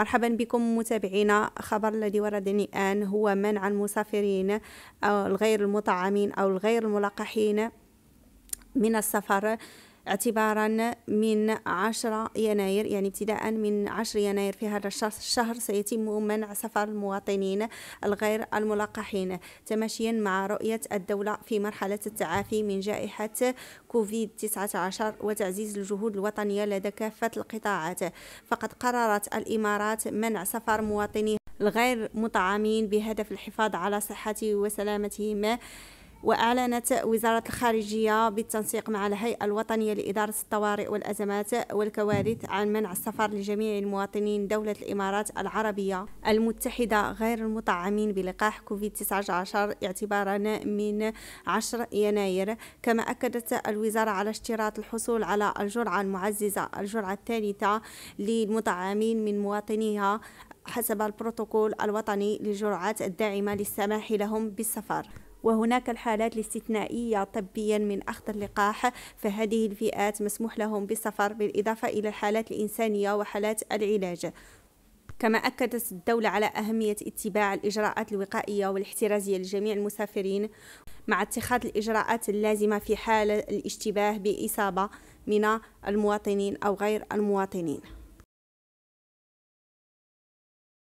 مرحبا بكم متابعينا خبر الذي وردني الآن هو منع المسافرين أو الغير المطعمين أو الغير الملقحين من السفر اعتبارا من 10 يناير يعني ابتداء من 10 يناير في هذا الشهر سيتم منع سفر المواطنين الغير الملقحين تماشيا مع رؤية الدولة في مرحلة التعافي من جائحة كوفيد 19 وتعزيز الجهود الوطنية لدى كافة القطاعات فقد قررت الإمارات منع سفر مواطني الغير مطعمين بهدف الحفاظ على صحته وسلامتهما وأعلنت وزارة الخارجية بالتنسيق مع الهيئة الوطنية لإدارة الطوارئ والأزمات والكوارث عن منع السفر لجميع المواطنين دولة الإمارات العربية المتحدة غير المطعمين بلقاح كوفيد 19 اعتبارا من 10 يناير كما أكدت الوزارة على اشتراط الحصول على الجرعة المعززة الجرعة الثالثة للمطعمين من مواطنيها حسب البروتوكول الوطني للجرعات الداعمة للسماح لهم بالسفر وهناك الحالات الاستثنائية طبيا من أخذ اللقاح فهذه الفئات مسموح لهم بالسفر بالإضافة إلى الحالات الإنسانية وحالات العلاج كما أكدت الدولة على أهمية اتباع الإجراءات الوقائية والاحترازية لجميع المسافرين مع اتخاذ الإجراءات اللازمة في حال الاشتباه بإصابة من المواطنين أو غير المواطنين